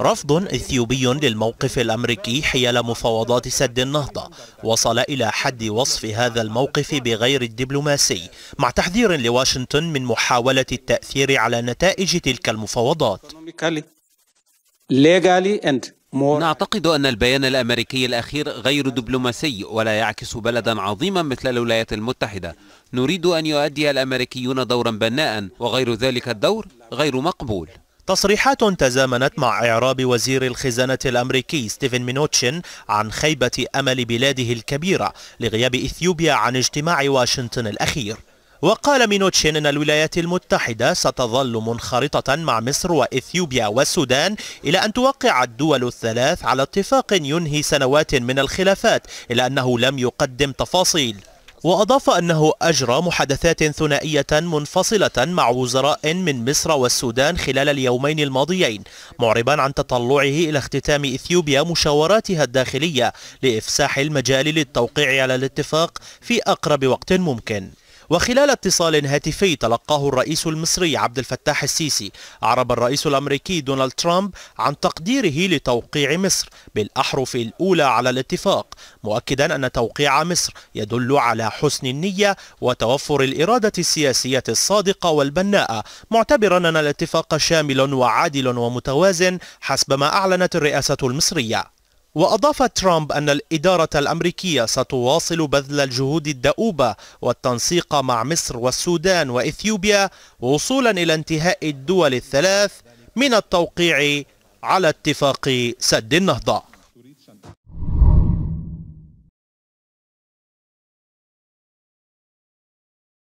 رفض اثيوبي للموقف الامريكي حيال مفاوضات سد النهضه وصل الى حد وصف هذا الموقف بغير الدبلوماسي مع تحذير لواشنطن من محاوله التاثير على نتائج تلك المفاوضات نعتقد أن البيان الأمريكي الأخير غير دبلوماسي ولا يعكس بلدا عظيما مثل الولايات المتحدة نريد أن يؤدي الأمريكيون دورا بناء وغير ذلك الدور غير مقبول تصريحات تزامنت مع إعراب وزير الخزانة الأمريكي ستيفن مينوتشن عن خيبة أمل بلاده الكبيرة لغياب إثيوبيا عن اجتماع واشنطن الأخير وقال مينوتشين أن الولايات المتحدة ستظل منخرطة مع مصر وإثيوبيا والسودان إلى أن توقع الدول الثلاث على اتفاق ينهي سنوات من الخلافات إلا أنه لم يقدم تفاصيل وأضاف أنه أجرى محادثات ثنائية منفصلة مع وزراء من مصر والسودان خلال اليومين الماضيين معربا عن تطلعه إلى اختتام إثيوبيا مشاوراتها الداخلية لإفساح المجال للتوقيع على الاتفاق في أقرب وقت ممكن وخلال اتصال هاتفي تلقاه الرئيس المصري عبد الفتاح السيسي أعرب الرئيس الأمريكي دونالد ترامب عن تقديره لتوقيع مصر بالأحرف الأولى على الاتفاق مؤكدا أن توقيع مصر يدل على حسن النية وتوفر الإرادة السياسية الصادقة والبناءة معتبرا أن الاتفاق شامل وعادل ومتوازن حسب ما أعلنت الرئاسة المصرية وأضاف ترامب أن الإدارة الأمريكية ستواصل بذل الجهود الدؤوبة والتنسيق مع مصر والسودان وإثيوبيا وصولا إلى انتهاء الدول الثلاث من التوقيع على اتفاق سد النهضة